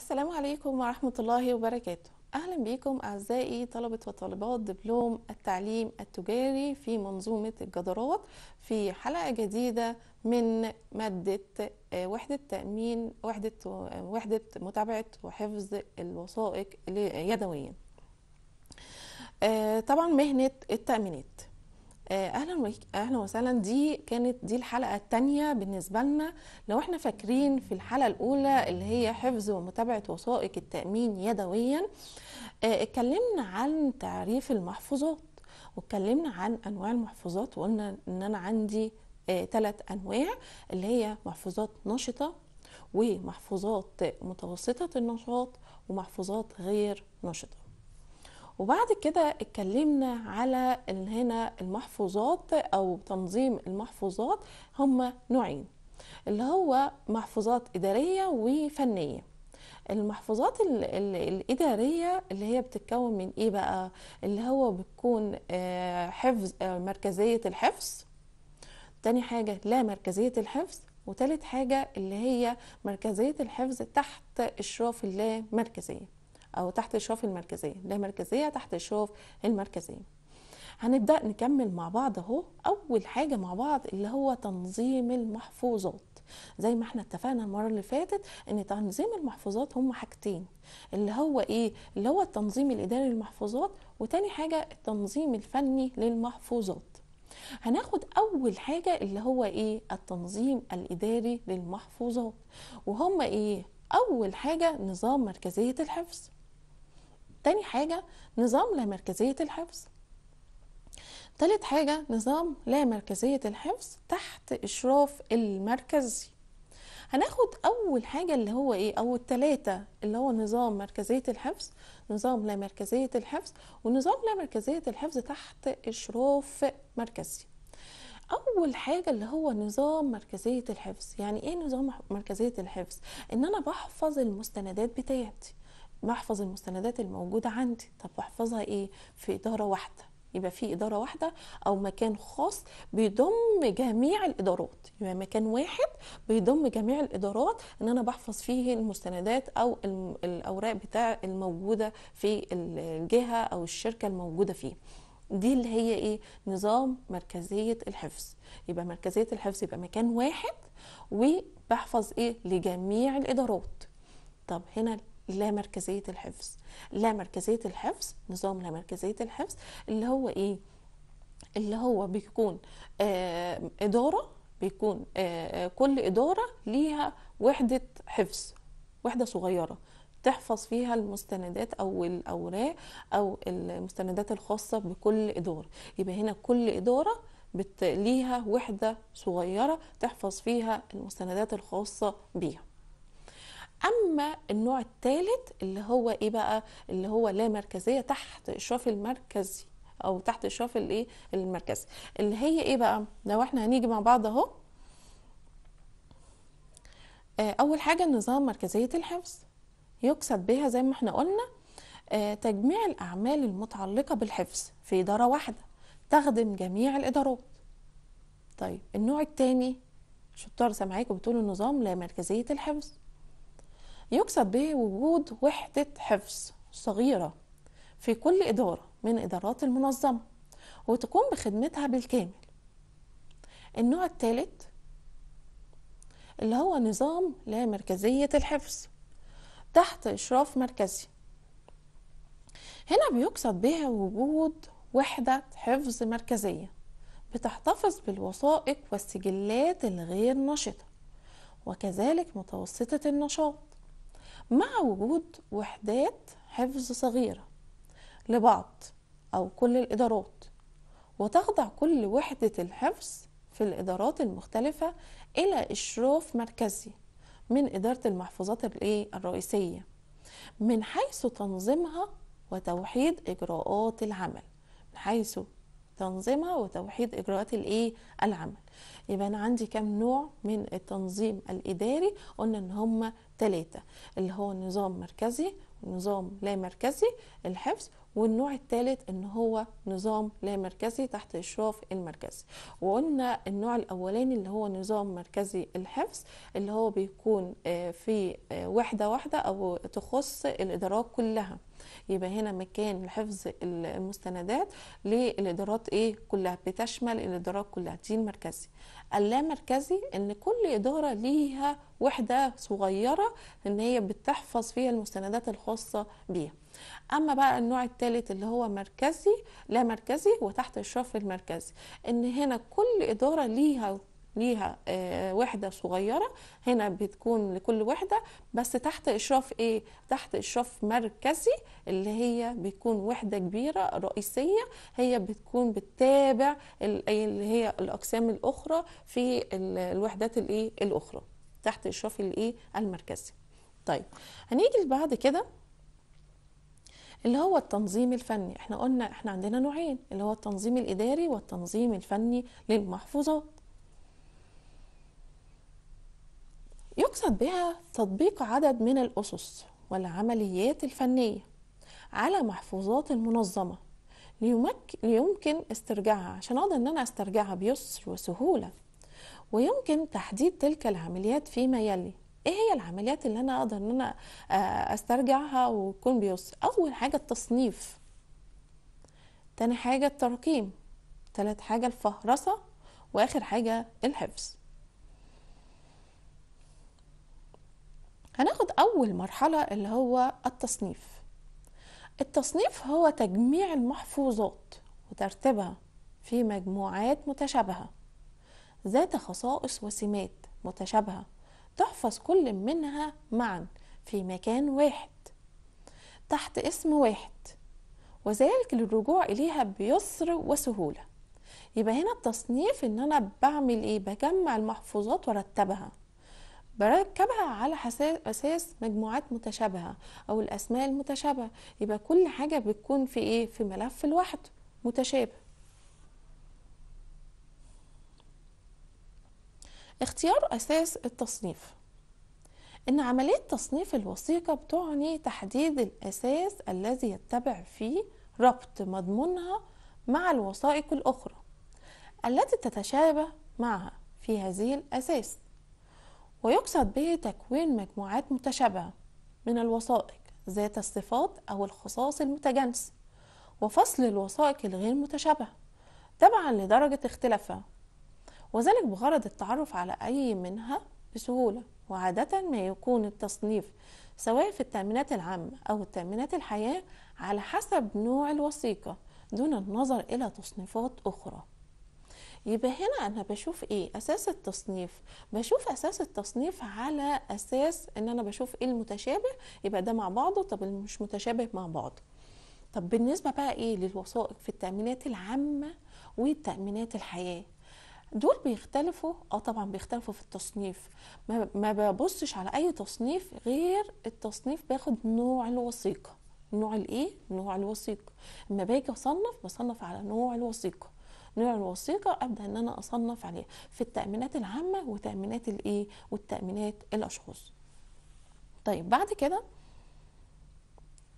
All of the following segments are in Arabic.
السلام عليكم ورحمة الله وبركاته أهلا بكم أعزائي طلبة وطالبات دبلوم التعليم التجاري في منظومة الجدارات في حلقة جديدة من مادة آه، وحدة تأمين وحدة, آه، وحدة متابعة وحفظ الوثائق يدويا آه، طبعا مهنة التأمينات آه، اهلا اهلا وسهلا دي كانت دي الحلقه الثانيه بالنسبه لنا لو احنا فاكرين في الحلقه الاولى اللي هي حفظ ومتابعه وثائق التامين يدويا آه، اتكلمنا عن تعريف المحفوظات واتكلمنا عن انواع المحفوظات وقلنا ان انا عندي ثلاث آه، انواع اللي هي محفوظات نشطه ومحفوظات متوسطه النشاط ومحفوظات غير نشطه وبعد كده اتكلمنا على ان هنا المحفوظات او تنظيم المحفوظات هما نوعين اللي هو محفوظات اداريه وفنيه المحفوظات الـ الـ الإدارية اللي هي بتتكون من إيه بقى؟ اللي هو بتكون آه، حفظ آه، مركزية الحفظ تاني حاجة لا مركزية الحفظ وتالت حاجة اللي هي مركزية الحفظ تحت إشراف اللامركزية او تحت اشراف المركزيه لا مركزيه تحت اشراف المركزيه هنبدأ نكمل مع بعض اهو أول حاجة مع بعض اللي هو تنظيم المحفوظات زي ما احنا اتفقنا المرة اللي فاتت ان تنظيم المحفوظات هم حاجتين اللي هو ايه اللي هو التنظيم الإداري للمحفوظات وتاني حاجة التنظيم الفني للمحفوظات هناخد اول حاجة اللي هو ايه التنظيم الإداري للمحفوظات وهم ايه اول حاجة نظام مركزية الحفظ تاني حاجة نظام لا مركزية الحفظ تالت حاجة نظام لا مركزية الحفظ تحت إشراف المركزي هناخد أول حاجة اللي هو إيه أو التلاتة اللي هو نظام مركزية الحفظ نظام لا مركزية الحفظ ونظام لا مركزية الحفظ تحت إشراف مركزي اول حاجه اللي هو نظام مركزيه الحفظ يعني ايه نظام مركزيه الحفظ ان انا بحفظ المستندات بتاعتي بحفظ المستندات الموجوده عندي طب بحفظها ايه في اداره واحده يبقى في اداره واحده او مكان خاص بيضم جميع الادارات يبقى مكان واحد بيضم جميع الادارات ان انا بحفظ فيه المستندات او الاوراق بتاع الموجوده في الجهه او الشركه الموجوده فيه دي اللي هي ايه نظام مركزيه الحفظ يبقى مركزيه الحفظ يبقى مكان واحد وبحفظ ايه لجميع الادارات طب هنا لا مركزيه الحفظ لا مركزيه الحفظ نظام لا مركزيه الحفظ اللي هو ايه اللي هو بيكون آه اداره بيكون آه،, آه كل اداره ليها وحده حفظ وحده صغيره تحفظ فيها المستندات او الاوراق او المستندات الخاصه بكل اداره يبقى هنا كل اداره ليها وحده صغيره تحفظ فيها المستندات الخاصه بيها اما النوع الثالث اللي هو ايه بقى اللي هو لا مركزيه تحت اشراف المركزي او تحت اشراف الايه المركزي اللي هي ايه بقى لو احنا هنيجي مع بعض اهو آه، اول حاجه النظام مركزيه الحفظ يقصد بها زي ما احنا قلنا آه، تجميع الاعمال المتعلقه بالحفظ في اداره واحده تخدم جميع الادارات طيب النوع الثاني شطار سامعاكم بتقولوا النظام لا مركزيه الحفظ يقصد به وجود وحدة حفظ صغيرة في كل إدارة من إدارات المنظمة وتقوم بخدمتها بالكامل النوع الثالث اللي هو نظام لا مركزية الحفظ تحت إشراف مركزي هنا بيقصد بها وجود وحدة حفظ مركزية بتحتفظ بالوثائق والسجلات الغير نشطة وكذلك متوسطة النشاط مع وجود وحدات حفظ صغيرة لبعض أو كل الإدارات وتخضع كل وحدة الحفظ في الإدارات المختلفة إلى إشراف مركزي من إدارة المحفوظات إيه الرئيسية من حيث تنظيمها وتوحيد إجراءات العمل من حيث تنظيمها وتوحيد إجراءات إيه العمل يبقى أنا عندي كام نوع من التنظيم الإداري قلنا إن هما ثلاثة اللي هو نظام مركزي نظام لا مركزي الحفظ والنوع الثالث ان هو نظام لا مركزي تحت اشراف المركزي وقلنا النوع الاولاني اللي هو نظام مركزي الحفظ اللي هو بيكون آه، في آه، وحده واحده او تخص الادارات كلها يبقى هنا مكان لحفظ المستندات للادارات ايه كلها بتشمل الادارات كلها دي المركزي اللامركزي ان كل اداره ليها وحده صغيره ان هي بتحفظ فيها المستندات الخاصه الخاصة بيه اما بقى النوع الثالث اللي هو مركزي لا مركزي وتحت اشراف المركزي ان هنا كل اداره ليها ليها آه، وحده صغيره هنا بتكون لكل وحده بس تحت اشراف ايه تحت اشراف مركزي اللي هي بتكون وحده كبيره رئيسيه هي بتكون بتتابع اللي هي الاقسام الاخرى في الوحدات الايه الاخرى تحت اشراف الايه المركزي طيب هنيجي بعد كده اللي هو التنظيم الفني احنا قلنا احنا عندنا نوعين اللي هو التنظيم الإداري والتنظيم الفني للمحفوظات يقصد بها تطبيق عدد من الأسس والعمليات الفنية على محفوظات المنظمة ليمكن استرجاعها عشان اقدر ان انا استرجعها بيسر وسهولة ويمكن تحديد تلك العمليات فيما يلي ايه هي العمليات اللي انا اقدر ان انا آه، استرجعها ويكون بيص اول حاجه التصنيف تاني حاجه الترقيم تالت حاجه الفهرسه واخر حاجه الحفظ هناخد اول مرحله اللي هو التصنيف التصنيف هو تجميع المحفوظات وترتيبها في مجموعات متشابهه ذات خصائص وسمات متشابهه تحفظ كل منها معا في مكان واحد تحت اسم واحد وذلك للرجوع إليها بيسر وسهولة يبقى هنا التصنيف ان انا بعمل ايه بجمع المحفوظات ورتبها بركبها على اساس مجموعات متشابهه او الاسماء المتشابهه يبقى كل حاجه بتكون في ايه في ملف لوحده متشابه اختيار أساس التصنيف إن عملية تصنيف الوثيقة بتعني تحديد الأساس الذي يتبع فيه ربط مضمونها مع الوثائق الأخرى التي تتشابه معها في هذه الأساس ويقصد به تكوين مجموعات متشابهة من الوثائق ذات الصفات أو الخصائص المتجانسة وفصل الوثائق الغير متشابهة تبعا لدرجة اختلافها وذلك بغرض التعرف على أي منها بسهولة وعادة ما يكون التصنيف سواء في التأمينات العامة أو التأمينات الحياة على حسب نوع الوثيقة دون النظر إلى تصنيفات أخرى يبقى هنا أنا بشوف إيه أساس التصنيف بشوف أساس التصنيف على أساس إن أنا بشوف إيه المتشابه يبقى ده مع بعضه طب مش متشابه مع بعضه طب بالنسبة بقى إيه للوثائق في التأمينات العامة والتأمينات الحياة دول بيختلفوا اه طبعا بيختلفوا في التصنيف ما, ببصش على اي تصنيف غير التصنيف باخد نوع الوثيقه نوع الايه نوع الوثيقه اما باجي اصنف بصنف على نوع الوثيقه نوع الوثيقه ابدا ان انا اصنف عليها في التامينات العامه وتامينات الايه والتامينات الاشخاص طيب بعد كده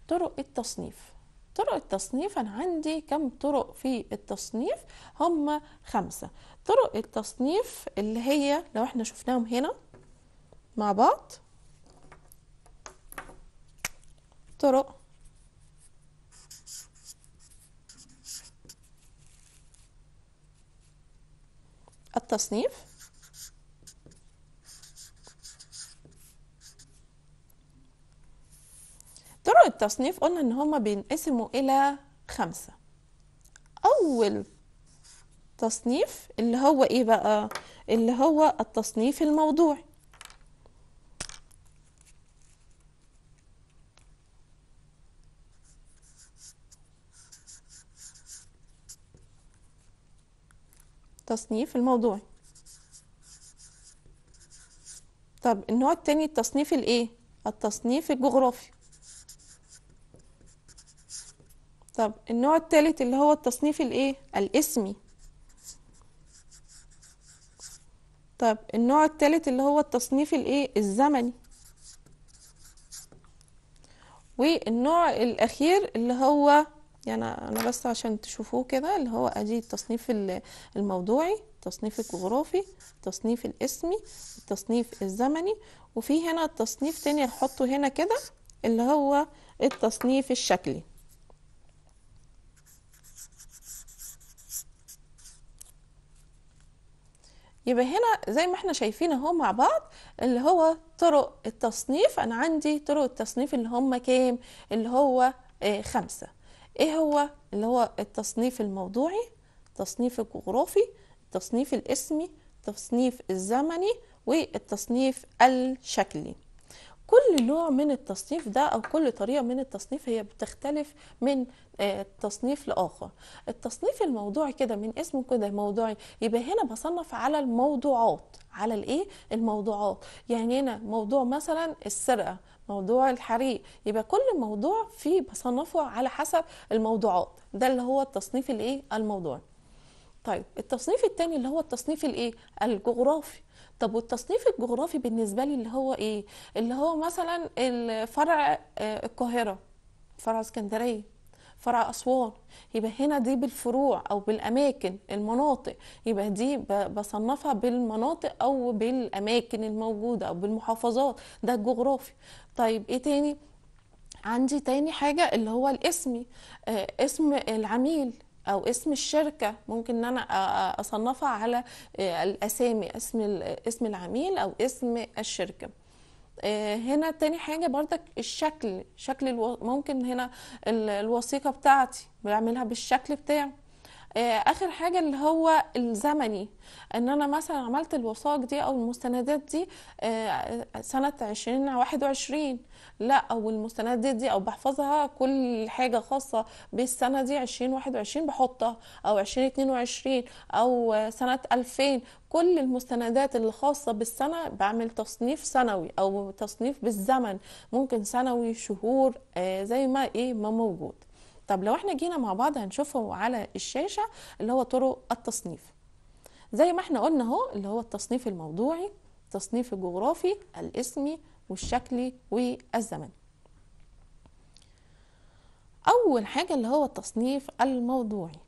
طرق التصنيف طرق التصنيف أنا عندي كم طرق في التصنيف هم خمسة طرق التصنيف اللي هي لو احنا شفناهم هنا مع بعض طرق التصنيف طرق التصنيف قلنا ان هما بينقسموا الى خمسة اول تصنيف اللي هو ايه بقى اللي هو التصنيف الموضوعي تصنيف الموضوعي طب النوع التاني التصنيف الايه التصنيف الجغرافي طب النوع الثالث اللي هو التصنيف الايه الاسمي طب النوع الثالث اللي هو التصنيف الايه الزمني والنوع الاخير اللي هو يعني انا بس عشان تشوفوه كده اللي هو ادي التصنيف الموضوعي التصنيف الجغرافي التصنيف الاسمي التصنيف الزمني وفي هنا تصنيف تاني هحطه هنا كده اللي هو التصنيف الشكلي يبقى هنا زي ما احنا شايفين اهو مع بعض اللي هو طرق التصنيف انا عندي طرق التصنيف اللي هم كام اللي هو آه خمسة ايه هو اللي هو التصنيف الموضوعي التصنيف الجغرافي التصنيف الاسمي التصنيف الزمني والتصنيف الشكلي كل نوع من التصنيف ده او كل طريقه من التصنيف هي بتختلف من تصنيف لاخر التصنيف الموضوعي كده من اسمه كده موضوعي يبقى هنا بصنف على الموضوعات على الايه الموضوعات يعني هنا موضوع مثلا السرقه موضوع الحريق يبقى كل موضوع فيه بصنفه على حسب الموضوعات ده اللي هو التصنيف الايه الموضوعي طيب التصنيف الثاني اللي هو التصنيف الايه الجغرافي طب والتصنيف الجغرافي بالنسبه لي اللي هو ايه اللي هو مثلا الفرع آه، القاهره فرع اسكندريه فرع أسوان يبقى هنا دي بالفروع أو بالأماكن المناطق يبقى دي بصنفها بالمناطق أو بالأماكن الموجودة أو بالمحافظات ده الجغرافي طيب إيه تاني؟ عندي تاني حاجة اللي هو الاسمي آه اسم العميل او اسم الشركه ممكن ان انا اصنفها على آه، الاسامي اسم اسم العميل او اسم الشركه آه، هنا تاني حاجة بردك الشكل شكل الو... ممكن هنا الوثيقة بتاعتي بعملها بالشكل بتاعه آه، اخر حاجه اللي هو الزمني ان انا مثلا عملت الوثائق دي او المستندات دي آه، سنه 2021 لا او المستندات دي او بحفظها كل حاجه خاصه بالسنه دي 2021 بحطها او 2022 او سنه 2000 كل المستندات اللي خاصة بالسنة بعمل تصنيف سنوي أو تصنيف بالزمن ممكن سنوي شهور آه، زي ما إيه ما موجود طب لو احنا جينا مع بعض هنشوفه على الشاشه اللي هو طرق التصنيف زي ما احنا قلنا اهو اللي هو التصنيف الموضوعي التصنيف الجغرافي الاسمي والشكلي والزمن اول حاجه اللي هو التصنيف الموضوعي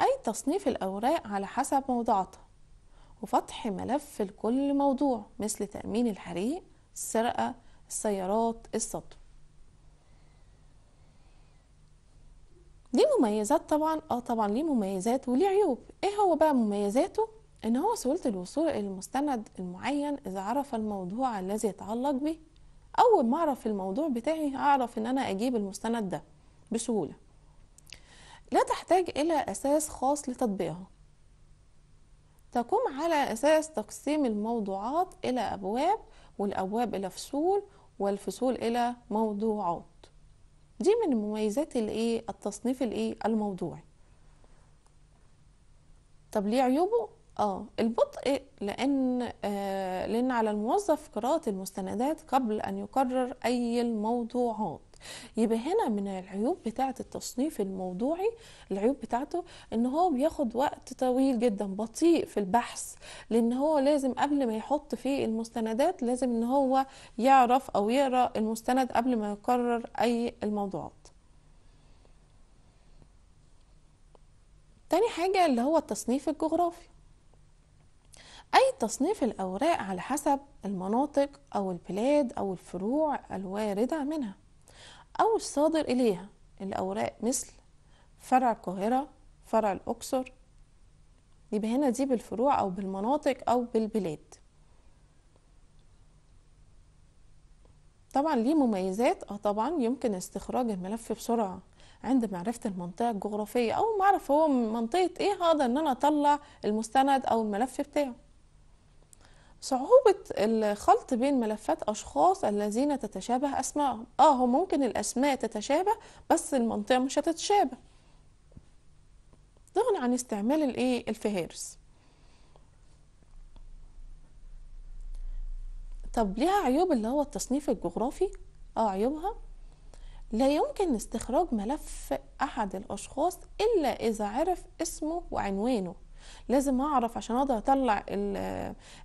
اي تصنيف الاوراق على حسب موضوعاتها وفتح ملف لكل موضوع مثل تامين الحريق السرقه السيارات السطو ليه مميزات طبعا اه طبعا ليه مميزات وليه عيوب ايه هو بقى مميزاته ان هو سهوله الوصول الى المستند المعين اذا عرف الموضوع الذي يتعلق به اول ما اعرف الموضوع بتاعي اعرف ان انا اجيب المستند ده بسهوله لا تحتاج الى اساس خاص لتطبيقها تقوم على اساس تقسيم الموضوعات الى ابواب والابواب الى فصول والفصول الى موضوعات دي من مميزات الايه التصنيف الايه الموضوعي طب ليه عيوبه اه البطء لان آه لان على الموظف قراءه المستندات قبل ان يقرر اي الموضوعات يبقى هنا من العيوب بتاعه التصنيف الموضوعي العيوب بتاعته ان هو بياخد وقت طويل جدا بطيء في البحث لان هو لازم قبل ما يحط فيه المستندات لازم ان هو يعرف او يقرا المستند قبل ما يقرر اي الموضوعات تاني حاجة اللي هو التصنيف الجغرافي أي تصنيف الأوراق على حسب المناطق أو البلاد أو الفروع الواردة منها أو الصادر إليها الأوراق مثل فرع القاهرة فرع الأقصر يبقى هنا دي بالفروع أو بالمناطق أو بالبلاد طبعا ليه مميزات اه طبعا يمكن استخراج الملف بسرعة عند معرفة المنطقة الجغرافية أو معرفة هو منطقة ايه هقدر ان انا اطلع المستند أو الملف بتاعه صعوبة الخلط بين ملفات أشخاص الذين تتشابه أسمائهم آه ممكن الأسماء تتشابه بس المنطقة مش هتتشابه تغنى عن استعمال الايه الفهارس طب ليها عيوب اللي هو التصنيف الجغرافي اه عيوبها لا يمكن استخراج ملف احد الاشخاص الا اذا عرف اسمه وعنوانه لازم اعرف عشان اقدر اطلع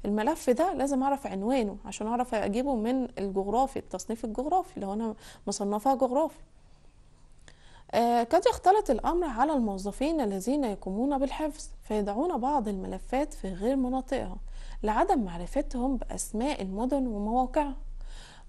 الملف ده لازم اعرف عنوانه عشان اعرف اجيبه من الجغرافي التصنيف الجغرافي لو انا مصنفها جغرافي آه، قد يختلط الأمر على الموظفين الذين يقومون بالحفظ فيضعون بعض الملفات في غير مناطقها لعدم معرفتهم بأسماء المدن ومواقعها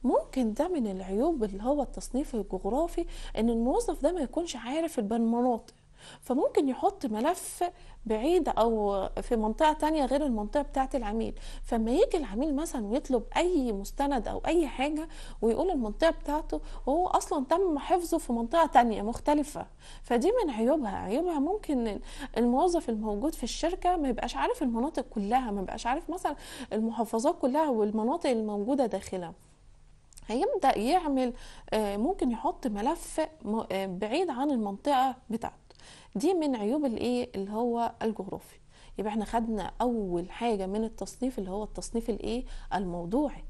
ممكن ده من العيوب اللي هو التصنيف الجغرافي ان الموظف ده ما يكونش عارف المناطق فممكن يحط ملف بعيد او في منطقه تانية غير المنطقه بتاعه العميل فما يجي العميل مثلا ويطلب اي مستند او اي حاجه ويقول المنطقه بتاعته وهو اصلا تم حفظه في منطقه تانية مختلفه فدي من عيوبها عيوبها ممكن الموظف الموجود في الشركه ما يبقاش عارف المناطق كلها ما يبقاش عارف مثلا المحافظات كلها والمناطق الموجوده داخلها هيبدا يعمل آه، ممكن يحط ملف آه، بعيد عن المنطقه بتاعته دي من عيوب الايه اللي هو الجغرافي يبقى احنا خدنا اول حاجه من التصنيف اللي هو التصنيف الايه الموضوعي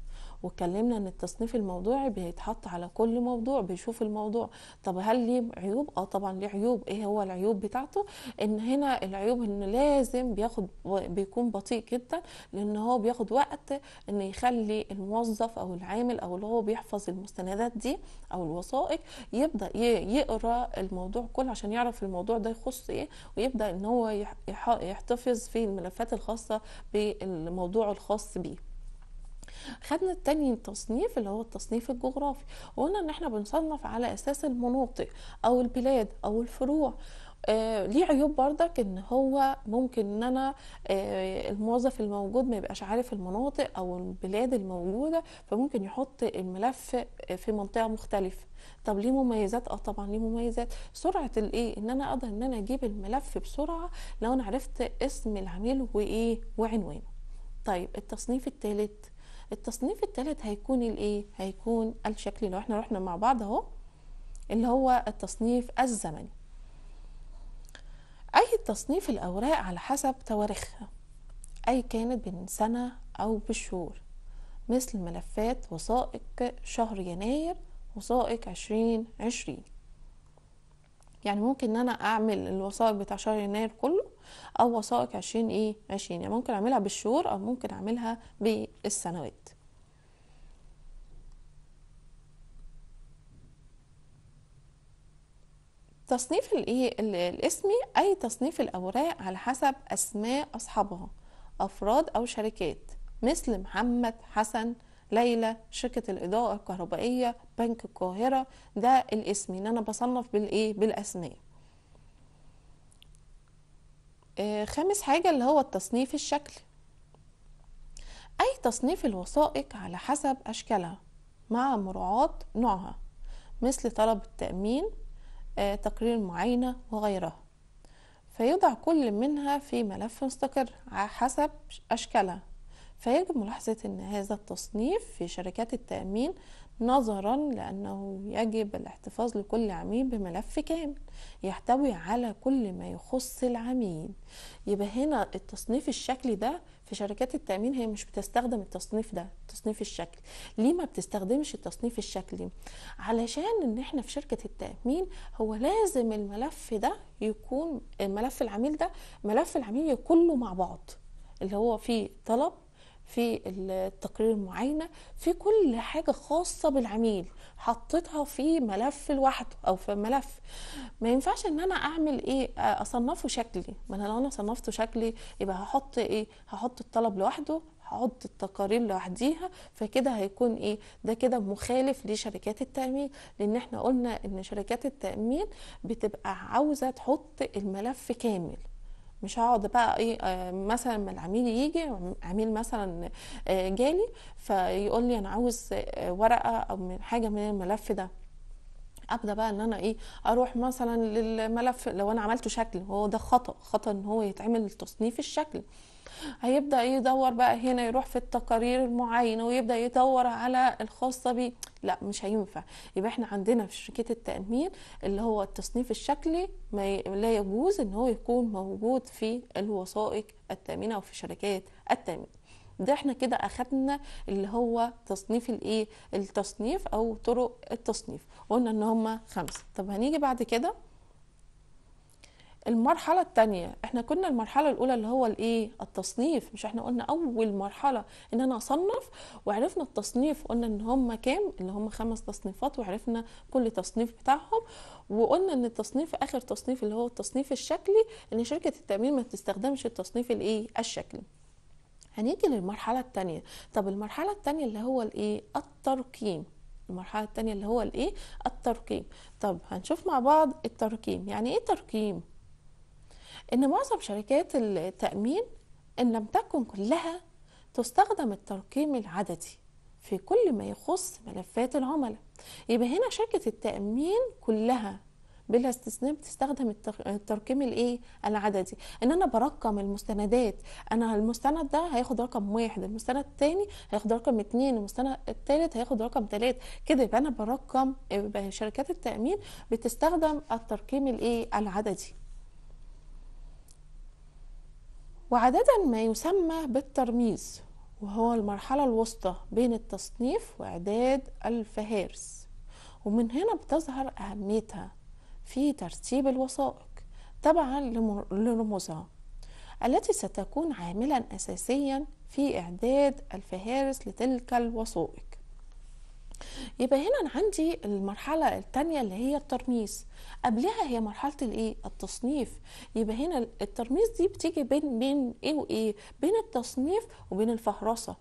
واتكلمنا ان التصنيف الموضوعي بيتحط على كل موضوع بيشوف الموضوع طب هل ليه عيوب اه طبعا ليه عيوب ايه هو العيوب بتاعته ان هنا العيوب ان لازم بياخد بيكون بطيء جدا لان هو بياخد وقت ان يخلي الموظف او العامل او اللي هو بيحفظ المستندات دي او الوثائق يبدا يقرا الموضوع كله عشان يعرف الموضوع ده يخص ايه ويبدا ان هو يحتفظ في الملفات الخاصه بالموضوع الخاص بيه خدنا التاني تصنيف اللي هو التصنيف الجغرافي وقلنا ان احنا بنصنف على اساس المناطق او البلاد او الفروع آه ليه عيوب بردك ان هو ممكن ان انا آه الموظف الموجود ما يبقاش عارف المناطق او البلاد الموجوده فممكن يحط الملف في منطقه مختلفه طب ليه مميزات اه طبعا ليه مميزات سرعه الايه ان انا اقدر ان انا اجيب الملف بسرعه لو انا عرفت اسم العميل وايه وعنوانه طيب التصنيف الثالث التصنيف الثالث هيكون الايه هيكون الشكلي لو احنا رحنا مع بعض اهو اللي هو التصنيف الزمني أي تصنيف الأوراق على حسب تواريخها أي كانت بين سنة أو بالشهور مثل ملفات وثائق شهر يناير وثائق عشرين عشرين يعني ممكن ان انا اعمل الوثائق بتاع شهر يناير كله او وثائق 20 ايه 20 يعني ممكن اعملها بالشهور او ممكن اعملها بالسنوات تصنيف الايه الاسمي اي تصنيف الاوراق على حسب اسماء اصحابها افراد او شركات مثل محمد حسن ليلى شركة الإضاءة الكهربائية بنك القاهرة ده الاسم ان انا بصنف بالايه بالاسماء آه، خامس حاجة اللي هو التصنيف الشكلي أي تصنيف الوثائق على حسب أشكالها مع مراعاة نوعها مثل طلب التأمين آه، تقرير المعاينة وغيرها فيضع كل منها في ملف مستقر على حسب أشكالها فيجب ملاحظة أن هذا التصنيف في شركات التأمين نظرا لأنه يجب الاحتفاظ لكل عميل بملف كامل يحتوي على كل ما يخص العميل يبقى هنا التصنيف الشكلي ده في شركات التأمين هي مش بتستخدم التصنيف ده التصنيف الشكلي ليه ما بتستخدمش التصنيف الشكلي علشان ان احنا في شركة التأمين هو لازم الملف ده يكون ملف العميل ده ملف العميل كله مع بعض اللي هو فيه طلب في التقرير المعاينه في كل حاجه خاصه بالعميل حطيتها في ملف لوحده او في ملف ما ينفعش ان انا اعمل ايه اصنفه شكلي ما انا لو انا صنفته شكلي يبقى هحط ايه هحط الطلب لوحده هحط التقارير لوحديها فكده هيكون ايه ده كده مخالف لشركات التامين لان احنا قلنا ان شركات التامين بتبقى عاوزه تحط الملف كامل مش هقعد بقى ايه آه، مثلا ما العميل يجي عميل مثلا آه، جالي فيقول لي انا عاوز آه، ورقه او من حاجه من الملف ده ابدا بقى ان انا ايه اروح مثلا للملف لو انا عملته شكل هو ده خطا خطا ان هو يتعمل تصنيف الشكل هيبدا يدور بقى هنا يروح في التقارير المعينه ويبدا يدور على الخاصه بيه لا مش هينفع يبقى احنا عندنا في شركه التامين اللي هو التصنيف الشكلي ما ي... لا يجوز ان هو يكون موجود في الوثائق التامين او في شركات التامين ده احنا كده اخدنا اللي هو تصنيف الايه التصنيف او طرق التصنيف قلنا ان هما خمسه طب هنيجي بعد كده المرحله الثانيه احنا كنا المرحله الاولى اللي هو الايه التصنيف مش احنا قلنا اول مرحله ان انا اصنف وعرفنا التصنيف قلنا ان هم كام اللي هم خمس تصنيفات وعرفنا كل تصنيف بتاعهم وقلنا ان التصنيف اخر تصنيف اللي هو التصنيف الشكلي ان شركه التامين ما بتستخدمش التصنيف الايه الشكلي هنيجي للمرحله الثانيه طب المرحله الثانيه اللي هو الايه الترقيم المرحله الثانيه اللي هو الايه الترقيم طب هنشوف مع بعض الترقيم يعني ايه ترقيم ان معظم شركات التامين ان لم تكن كلها تستخدم الترقيم العددي في كل ما يخص ملفات العملاء يبقى هنا شركه التامين كلها بلا استثناء بتستخدم الترقيم الايه العددي ان انا برقم المستندات انا المستند ده هياخد رقم واحد المستند الثاني هياخد رقم اثنين المستند الثالث هياخد رقم ثلاثة كده يبقى انا برقم يبقى شركات التامين بتستخدم الترقيم الايه العددي وعادة ما يسمى بالترميز وهو المرحلة الوسطى بين التصنيف وإعداد الفهارس ومن هنا بتظهر أهميتها في ترتيب الوثائق تبعا لرموزها التي ستكون عاملا أساسيا في إعداد الفهارس لتلك الوثائق يبقى هنا انا عندي المرحله الثانيه اللي هي الترميز قبلها هي مرحله الايه التصنيف يبقى هنا الترميز دي بتيجي بين بين ايه وايه بين التصنيف وبين الفهرسه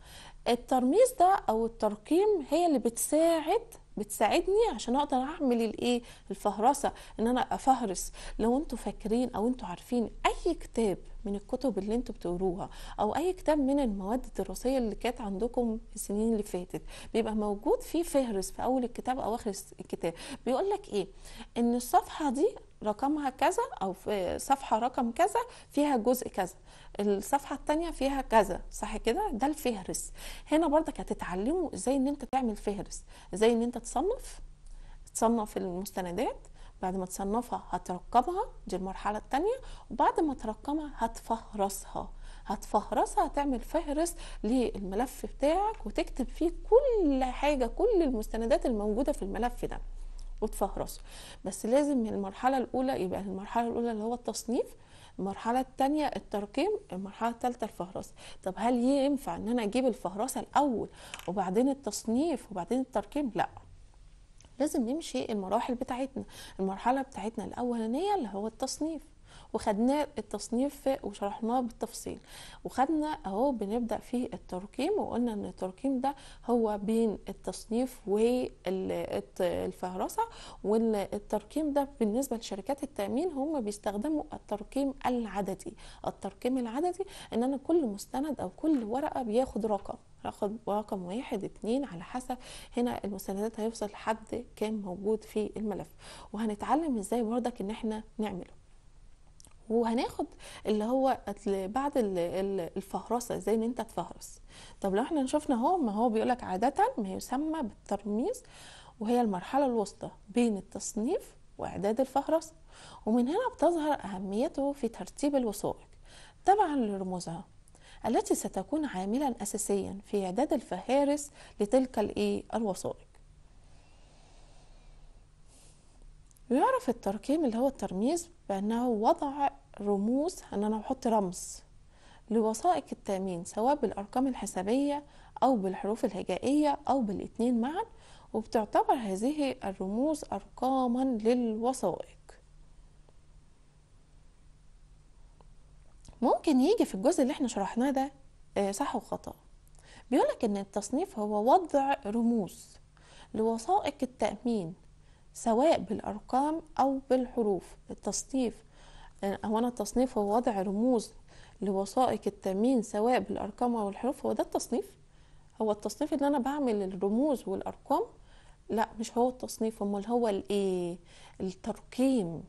الترميز ده او الترقيم هي اللي بتساعد بتساعدني عشان اقدر اعمل الايه الفهرسه ان انا افهرس لو انتوا فاكرين او انتوا عارفين اي كتاب من الكتب اللي انتوا بتقروها او اي كتاب من المواد الدراسيه اللي كانت عندكم السنين اللي فاتت بيبقى موجود فيه فهرس في اول الكتاب او اخر الكتاب بيقول لك ايه ان الصفحه دي رقمها كذا او في صفحه رقم كذا فيها جزء كذا الصفحه الثانيه فيها كذا صح كده ده الفهرس هنا برضك هتتعلموا ازاي ان انت تعمل فهرس ازاي ان انت تصنف تصنف المستندات بعد ما تصنفها هترقمها دي المرحله الثانيه وبعد ما ترقمها هتفهرسها هتفهرسها هتعمل فهرس للملف بتاعك وتكتب فيه كل حاجه كل المستندات الموجوده في الملف ده وتفهرسه بس لازم من المرحله الاولى يبقى المرحله الاولى اللي هو التصنيف المرحلة التانية الترقيم المرحلة التالتة الفهرسة طب هل ينفع ان انا اجيب الفهرسة الاول وبعدين التصنيف وبعدين الترقيم لا لازم نمشي المراحل بتاعتنا المرحله بتاعتنا الاولانيه اللي هو التصنيف وخدنا التصنيف وشرحناه بالتفصيل وخدنا اهو بنبدا في الترقيم وقلنا ان الترقيم ده هو بين التصنيف والفهرسه التركيم ده بالنسبه لشركات التامين هم بيستخدموا الترقيم العددي الترقيم العددي ان انا كل مستند او كل ورقه بياخد رقم رقم رقم واحد اتنين على حسب هنا المستندات هيوصل لحد كام موجود في الملف وهنتعلم ازاي بردك ان احنا نعمله وهناخد اللي هو بعد الفهرسه ازاي ان انت تفهرس طب لو احنا شفنا اهو ما هو بيقولك عاده ما يسمى بالترميز وهي المرحله الوسطى بين التصنيف واعداد الفهرسه ومن هنا بتظهر اهميته في ترتيب الوثائق تبعا لرموزها التي ستكون عاملا اساسيا في اعداد الفهارس لتلك الايه الوثائق ويعرف التركيم اللي هو الترميز بأنه وضع رموز أن أنا أحط رمز لوثائق التأمين سواء بالأرقام الحسابية أو بالحروف الهجائية أو بالاتنين معا وبتعتبر هذه الرموز أرقاما للوثائق ممكن يجي في الجزء اللي احنا شرحناه ده آه، صح وخطأ بيقولك إن التصنيف هو وضع رموز لوثائق التأمين سواء بالأرقام أو بالحروف التصنيف آه، هو أنا التصنيف هو وضع رموز لوثائق التأمين سواء بالأرقام أو الحروف هو ده التصنيف هو التصنيف اللي أنا بعمل الرموز والأرقام لا مش هو التصنيف امال هو الايه الترقيم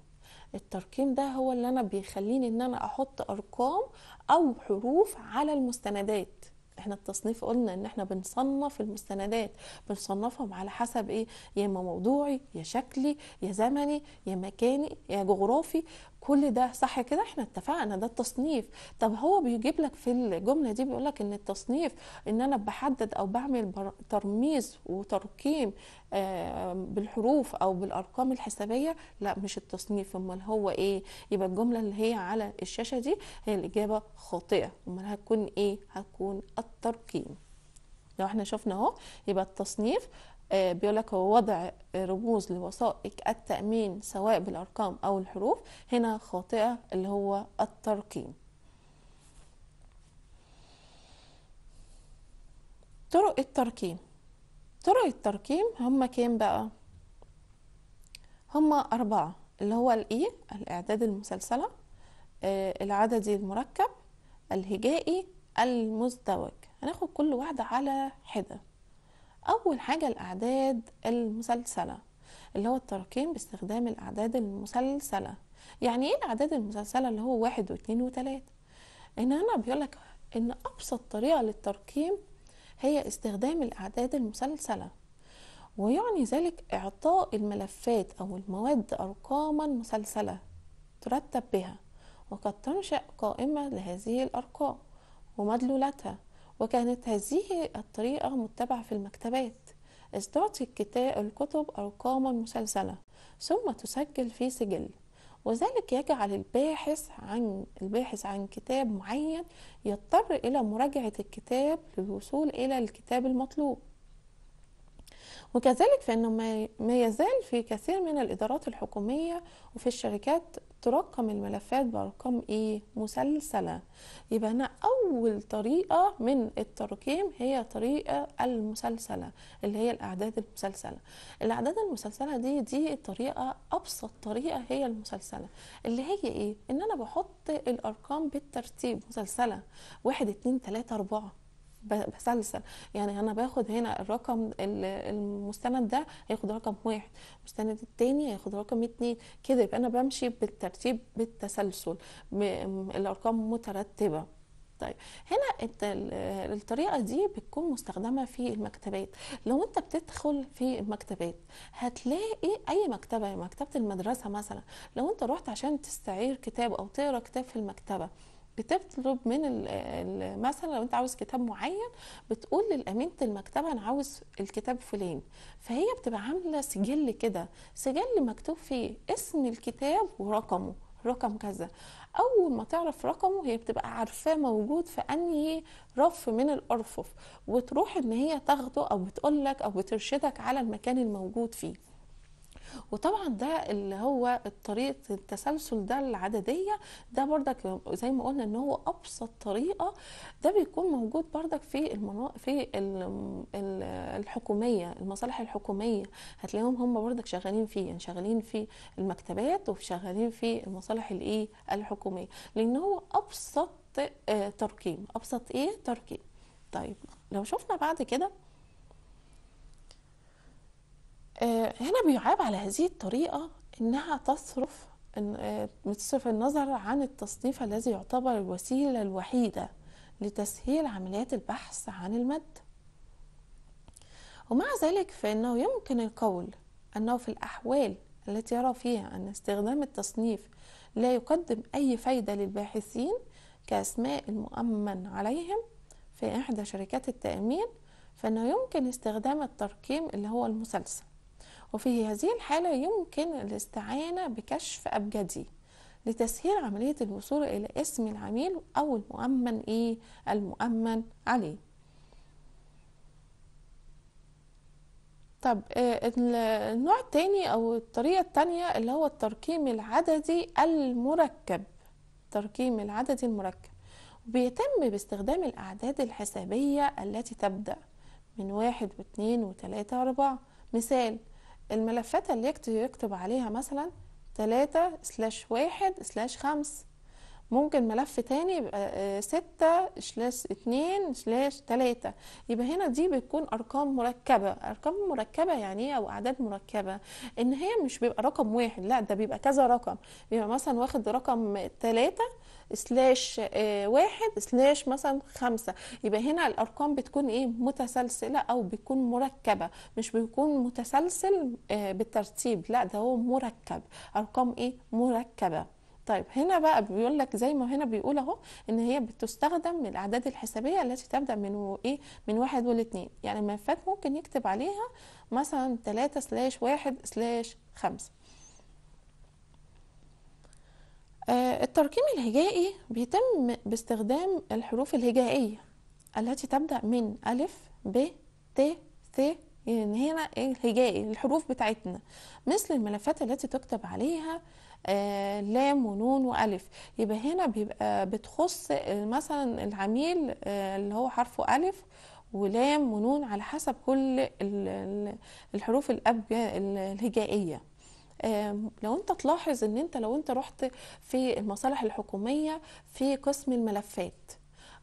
الترقيم ده هو اللي انا بيخليني ان انا احط ارقام او حروف على المستندات احنا التصنيف قلنا ان احنا بنصنف المستندات بنصنفهم على حسب ايه يا اما موضوعي يا شكلي يا زمني يا مكاني يا جغرافي كل ده صح كده احنا اتفقنا ده التصنيف طب هو بيجيب لك في الجمله دي بيقول لك ان التصنيف ان انا بحدد او بعمل ترميز وترقيم آه، بالحروف او بالارقام الحسابيه لا مش التصنيف امال هو ايه يبقى الجمله اللي هي على الشاشه دي هي الاجابه خاطئه امال هتكون ايه هتكون الترقيم لو احنا شفنا اهو يبقى التصنيف آه، بيقول لك هو وضع رموز لوثائق التأمين سواء بالأرقام أو الحروف هنا خاطئة اللي هو الترقيم طرق الترقيم طرق الترقيم هما كام بقى هما أربعة اللي هو الإي الإعداد المسلسلة آه، العددي المركب الهجائي المزدوج هناخد كل واحدة على حدة أول حاجة الأعداد المسلسلة اللي هو التراكيم باستخدام الأعداد المسلسلة يعني إيه الأعداد المسلسلة اللي هو واحد واثنين وثلاثة إن هنا بيقولك إن أبسط طريقة للترقيم هي استخدام الأعداد المسلسلة ويعني ذلك إعطاء الملفات أو المواد أرقاما مسلسلة ترتب بها وقد تنشأ قائمة لهذه الأرقام ومدلولاتها وكانت هذه الطريقة متبعة في المكتبات إذ تعطي الكتاب الكتب أرقاما مسلسلة ثم تسجل في سجل وذلك يجعل الباحث عن الباحث عن كتاب معين يضطر إلى مراجعة الكتاب للوصول إلى الكتاب المطلوب وكذلك فإنه ما يزال في كثير من الإدارات الحكومية وفي الشركات ترقم الملفات بأرقام إيه؟ مسلسلة يبقى هنا أول طريقة من الترقيم هي طريقة المسلسلة اللي هي الأعداد المسلسلة الأعداد المسلسلة دي دي الطريقة أبسط طريقة هي المسلسلة اللي هي إيه؟ إن أنا بحط الأرقام بالترتيب مسلسلة واحد اتنين تلاتة أربعة بسلسل يعني انا باخد هنا الرقم المستند ده هياخد رقم واحد المستند التاني هياخد رقم اتنين كده يبقى انا بمشي بالترتيب بالتسلسل الارقام مترتبه طيب هنا الطريقه دي بتكون مستخدمه في المكتبات لو انت بتدخل في المكتبات هتلاقي اي مكتبه مكتبه المدرسه مثلا لو انت رحت عشان تستعير كتاب او تقرا كتاب في المكتبه بتطلب من مثلا لو انت عاوز كتاب معين بتقول للامينه المكتبه انا عاوز الكتاب فلان فهي بتبقى عامله سجل كده سجل مكتوب فيه اسم الكتاب ورقمه رقم كذا اول ما تعرف رقمه هي بتبقى عارفاه موجود في انهي رف من الارفف وتروح ان هي تاخده او بتقولك او بترشدك على المكان الموجود فيه وطبعا ده اللي هو طريقه التسلسل ده العدديه ده بردك زي ما قلنا ان هو ابسط طريقه ده بيكون موجود بردك في المنا... في الحكوميه المصالح الحكوميه هتلاقيهم هم بردك شغالين فيه يعني شغالين في المكتبات وشغالين في المصالح الايه الحكوميه لان هو ابسط آه، تركيب ابسط ايه تركيب طيب لو شفنا بعد كده آه، هنا بيعاب على هذه الطريقة إنها تصرف آه، بتصرف النظر عن التصنيف الذي يعتبر الوسيلة الوحيدة لتسهيل عمليات البحث عن المادة ومع ذلك فإنه يمكن القول أنه في الأحوال التي يرى فيها أن استخدام التصنيف لا يقدم أي فايدة للباحثين كأسماء المؤمن عليهم في إحدى شركات التأمين فإنه يمكن استخدام الترقيم اللي هو المسلسل وفي هذه الحالة يمكن الاستعانة بكشف أبجدي لتسهيل عملية الوصول إلى اسم العميل أو المؤمن إيه المؤمن عليه طب آه، النوع الثاني أو الطريقة الثانية اللي هو الترقيم العددي المركب التركيم العددي المركب بيتم باستخدام الأعداد الحسابية التي تبدأ من واحد واثنين وثلاثة وأربعة مثال الملفات اللي يكتب عليها مثلا 3 سلاش 1 سلاش 5 ممكن ملف تاني يبقى 6 سلاش 2 سلاش 3 يبقى هنا دي بتكون ارقام مركبه ارقام مركبه يعني ايه او اعداد مركبه ان هي مش بيبقى رقم واحد لا ده بيبقى كذا رقم بيبقى مثلا واخد رقم 3 سلاش آه، واحد سلاش مثلا خمسة يبقى هنا الأرقام بتكون إيه متسلسلة أو بتكون مركبة مش بيكون متسلسل آه، بالترتيب لا ده هو مركب أرقام إيه مركبة طيب هنا بقى بيقول لك زي ما هنا بيقول اهو ان هي بتستخدم من الاعداد الحسابيه التي تبدا من ايه من واحد والاثنين يعني فات ممكن يكتب عليها مثلا 3 سلاش واحد سلاش 5 آه، الترقيم الهجائي بيتم باستخدام الحروف الهجائية التي تبدأ من ألف ب ت ث يعني هنا الهجائي الحروف بتاعتنا مثل الملفات التي تكتب عليها آه لام ونون والف يبقى هنا بيبقى بتخص مثلا العميل آه اللي هو حرفه الف ولام ونون على حسب كل الحروف الاب الهجائيه لو انت تلاحظ ان انت لو انت رحت في المصالح الحكوميه في قسم الملفات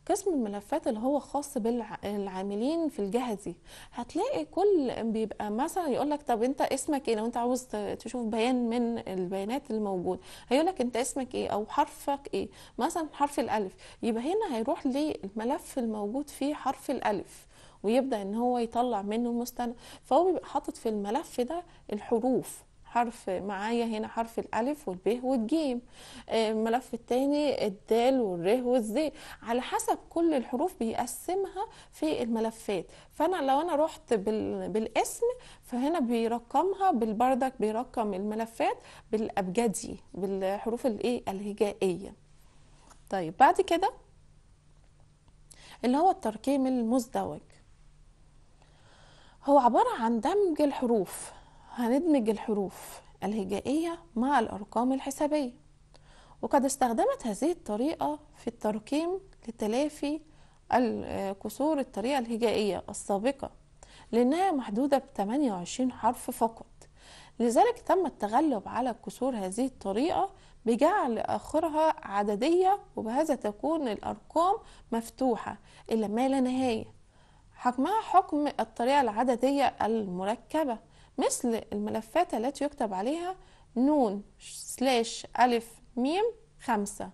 قسم الملفات اللي هو خاص بالعاملين في الجهه دي هتلاقي كل بيبقى مثلا يقول لك طب انت اسمك ايه لو انت عاوز تشوف بيان من البيانات الموجودة هيقول لك انت اسمك ايه او حرفك ايه مثلا حرف الالف يبقى هنا هيروح للملف الموجود فيه حرف الالف ويبدا ان هو يطلع منه مستند فهو بيبقى حاطط في الملف ده الحروف حرف معايا هنا حرف الالف والب والجيم آه، الملف الثاني الدال والر والزي على حسب كل الحروف بيقسمها في الملفات فانا لو انا رحت بالاسم فهنا بيرقمها بالبردك بيرقم الملفات بالابجدي بالحروف الايه الهجائيه طيب بعد كده اللي هو التركيم المزدوج هو عباره عن دمج الحروف هندمج الحروف الهجائية مع الأرقام الحسابية وقد استخدمت هذه الطريقة في الترقيم لتلافي كسور الطريقة الهجائية السابقة لأنها محدودة ب 28 حرف فقط لذلك تم التغلب على كسور هذه الطريقة بجعل آخرها عددية وبهذا تكون الأرقام مفتوحة إلى ما لا نهاية حكمها حكم الطريقة العددية المركبة مثل الملفات التي يكتب عليها نون سلاش ألف ميم خمسة